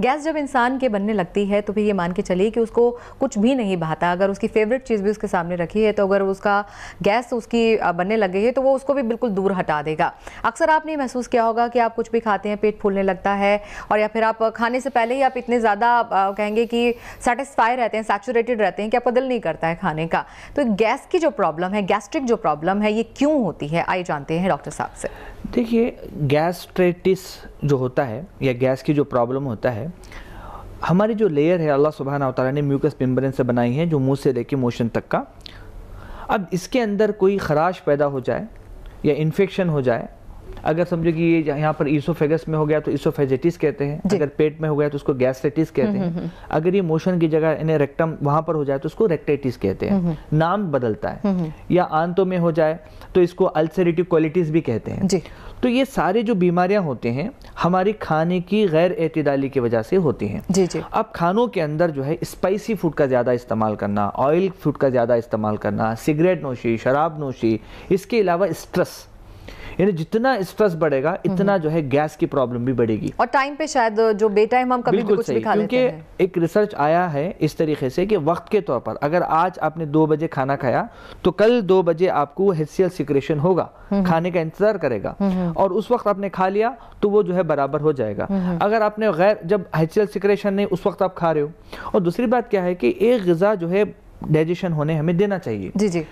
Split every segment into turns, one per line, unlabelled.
Gas जब इंसान के बनने लगती है तो फिर ये मान के चलिए कि उसको कुछ भी नहीं भाता अगर उसकी फेवरेट चीज़ भी उसके सामने रखी है तो अगर उसका गैस उसकी बनने लग गई है तो वो उसको भी बिल्कुल दूर हटा देगा अक्सर आपने महसूस किया होगा कि आप कुछ भी खाते हैं पेट फूलने लगता है और या फिर आप खाने से पहले ही आप इतने ज़्यादा कहेंगे कि सेटिस्फाई रहते हैं सेचूरेटेड रहते हैं कि आपका दिल नहीं करता है खाने का तो गैस की जो प्रॉब्लम है गैस्ट्रिक जो प्रॉब्लम है ये क्यों होती है आइए जानते हैं डॉक्टर साहब से देखिए
गैस्ट्रेटिस जो होता है या गैस की जो प्रॉब्लम होता है है हमारी जो लेयर है अल्लाह सुबहाना तला ने म्यूकस पिम्बरन से बनाई है जो मुंह से लेके मोशन तक का अब इसके अंदर कोई खराश पैदा हो जाए या इन्फेक्शन हो जाए अगर समझो कि ये यहाँ पर ईसोफेगस में हो गया तो ईसोफेजेटिस कहते हैं अगर पेट में हो गया तो उसको गैस्ट्रेटिस कहते हम्म, हैं हम्म, हम्म। अगर ये मोशन की जगह इन्हें रेक्टम वहाँ पर हो जाए तो उसको रेक्टेटिस कहते हैं नाम बदलता है या आंतों में हो जाए तो इसको अल्सरेटिव क्वालिटीज भी कहते हैं तो ये सारे जो बीमारियां होते हैं हमारी खाने की गैर एतदाली की वजह से होती हैं जी जी अब खानों के अंदर जो है स्पाइसी फूड का ज़्यादा इस्तेमाल करना ऑयल फूड का ज़्यादा इस्तेमाल करना सिगरेट नोशी शराब नोशी इसके अलावा स्ट्रेस यानी जितना स्ट्रेस बढ़ेगा हम्म, इतना हम्म। जो है गैस की प्रॉब्लम भी बढ़ेगी
और टाइम पे शायद जो बेटाइम हम कभी कुछ भी खा लेते हैं
एक रिसर्च आया है इस तरीके से कि वक्त के तौर पर अगर आज आपने दो बजे खाना खाया तो कल दो बजे आपको हेसियल सिक्रेशन होगा हम्म। खाने का इंतजार करेगा और उस वक्त आपने खा लिया तो वो जो है बराबर हो जाएगा अगर आपने गैर जब हेसियल सिक्रेशन नहीं उस वक्त आप खा रहे हो और दूसरी बात क्या है कि एक गज़ा जो है डाइजेशन होने हमें देना चाहिए जी जी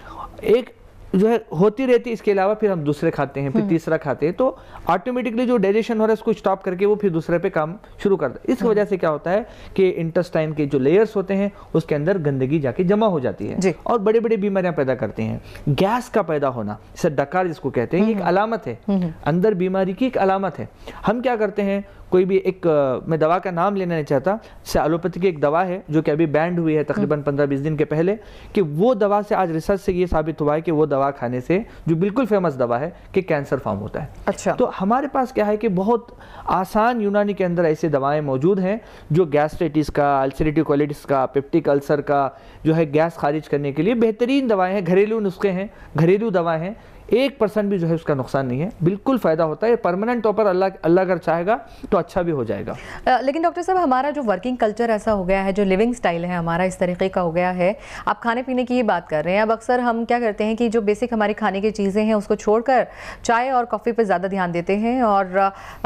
एक जो है होती रहती है इसके अलावा फिर हम दूसरे खाते हैं फिर हम्म। तीसरा खाते हैं तो ऑटोमेटिकली जो डाइजेशन हो रहा है उसको स्टॉप करके वो फिर दूसरे पे काम शुरू करता है इस हम्म। वजह से क्या होता है कि इंटेस्टाइन के जो लेयर्स होते हैं उसके अंदर गंदगी जाके जमा हो जाती है और बड़े बड़ी बीमारियां पैदा करते हैं गैस का पैदा होना जैसे डकार जिसको कहते हैं एक हम्म। अलामत है अंदर बीमारी की एक अलामत है हम क्या करते हैं कोई भी एक मैं दवा का नाम लेना नहीं चाहता से एलोपैथी की एक दवा है जो कि अभी बैंड हुई है तकरीबन हम्म। पंद्रह बीस दिन के पहले कि वो दवा से आज रिसर्च से ये साबित हुआ है कि वो दवा खाने से जो बिल्कुल फेमस दवा है कि कैंसर फॉर्म होता है अच्छा तो हमारे पास क्या है कि बहुत आसान यूनानी के अंदर ऐसी दवाएं मौजूद हैं जो गैस्ट्रेटिस का अल्सरेटिव क्वालिटिस का पेप्टिक अल्सर का जो है गैस खारिज करने के लिए बेहतरीन दवाएं हैं घरेलू नुस्खे हैं घरेलू दवाएं हैं एक परसेंट भी जो है उसका नुकसान नहीं है बिल्कुल फ़ायदा होता है परमानेंट तौर पर अल्लाह अल्लाह अगर चाहेगा तो अच्छा भी हो जाएगा
आ, लेकिन डॉक्टर साहब हमारा जो वर्किंग कल्चर ऐसा हो गया है जो लिविंग स्टाइल है हमारा इस तरीके का हो गया है आप खाने पीने की ही बात कर रहे हैं अब अक्सर हम क्या करते हैं कि जो बेसिक हमारी खाने की चीज़ें हैं उसको छोड़कर चाय और कॉफ़ी पर ज़्यादा ध्यान देते हैं और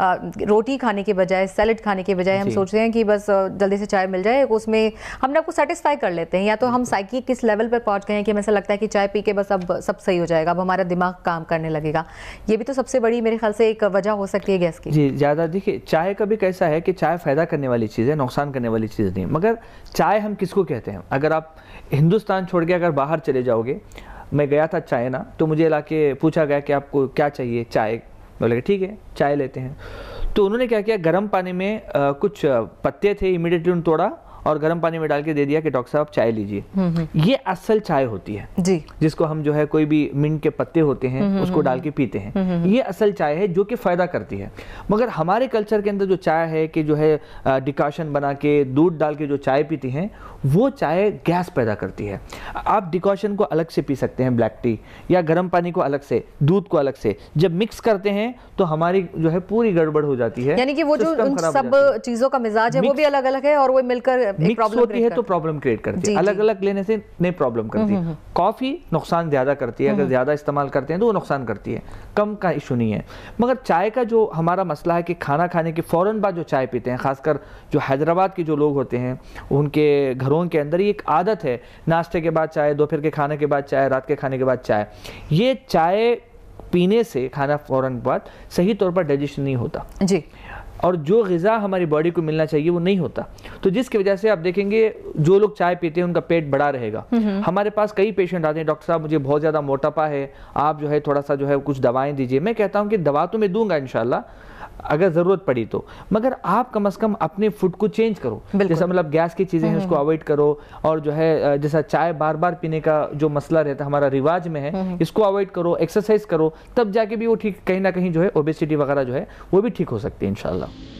रोटी खाने के बजाय सैलड खाने के बजाय हम सोचते हैं कि बस जल्दी से चाय मिल जाए उसमें हमने आपको सेटिस्फाई कर लेते हैं या तो हम साइकी किस लेवल पर पहुँच गए हैं कि हमें लगता है कि चाय पी के बस अब सब सही हो जाएगा अब हमारा दिमाग काम करने लगेगा ये भी तो सबसे बड़ी मेरे ख्याल से एक वजह हो सकती है गैस की
जी ज़्यादा देखिए चाय कभी कैसा है कि चाय फ़ायदा करने वाली चीज़ है नुकसान करने वाली चीज़ नहीं मगर चाय हम किसको कहते हैं अगर आप हिंदुस्तान छोड़ के अगर बाहर चले जाओगे मैं गया था चाइना तो मुझे ला पूछा गया कि आपको क्या चाहिए चाय बोले ठीक है चाय लेते हैं तो उन्होंने क्या किया गर्म पानी में आ, कुछ पत्ते थे इमिडिएटली उन्होंने तोड़ा और गर्म पानी में डाल के दे दिया कि डॉक्टर साहब चाय लीजिए हम्म, हम्म। ये असल चाय होती है जी जिसको हम जो है कोई भी मिंट के पत्ते होते हैं हम्म, उसको डाल के पीते हैं ये असल चाय है जो कि फायदा करती है मगर हमारे कल्चर के अंदर जो चाय है कि जो है डिकॉशन बना के दूध डाल के जो चाय पीती हैं वो चाय गैस पैदा करती है आप डिकॉशन को अलग से पी सकते हैं ब्लैक टी या गर्म पानी को अलग से दूध को अलग से जब मिक्स करते हैं तो हमारी जो है पूरी गड़बड़ हो जाती है यानी कि वो जो सब
चीज़ों का मिजाज है वो भी अलग अलग है और वो मिलकर मिक्स मतलब होती है तो
प्रॉब्लम क्रिएट करती है अलग अलग लेने से नहीं प्रॉब्लम करती कॉफ़ी नुकसान ज़्यादा करती है हम्म, हम्म। हम्म, अगर ज़्यादा इस्तेमाल करते हैं तो वो नुकसान करती है कम का इशू नहीं है मगर चाय का जो हमारा मसला है कि खाना खाने के फौरन बाद जो चाय पीते हैं खासकर जो हैदराबाद के जो लोग होते हैं उनके घरों के अंदर ये एक आदत है नाश्ते के बाद चाय दोपहर के खाने के बाद चाय रात के खाने के बाद चाय ये चाय पीने से खाना फ़ौरन बाद सही तौर पर डाइजेशन नहीं होता जी और जो गज़ा हमारी बॉडी को मिलना चाहिए वो नहीं होता तो जिसकी वजह से आप देखेंगे जो लोग चाय पीते हैं उनका पेट बड़ा रहेगा हमारे पास कई पेशेंट आते हैं डॉक्टर साहब मुझे बहुत ज़्यादा मोटापा है आप जो है थोड़ा सा जो है कुछ दवाएं दीजिए मैं कहता हूँ कि दवा तो मैं दूंगा इनशाला अगर जरूरत पड़ी तो मगर आप कम से कम अपने फूड को चेंज करो जैसा मतलब गैस की चीजें हैं हम्म, उसको अवॉइड हम्म। करो और जो है जैसा चाय बार बार पीने का जो मसला रहता है हमारा रिवाज में है हम्म, इसको अवॉइड करो एक्सरसाइज करो तब जाके भी वो ठीक कहीं ना कहीं जो है ओबेसिटी वगैरह जो है वो भी ठीक हो सकती है इनशाला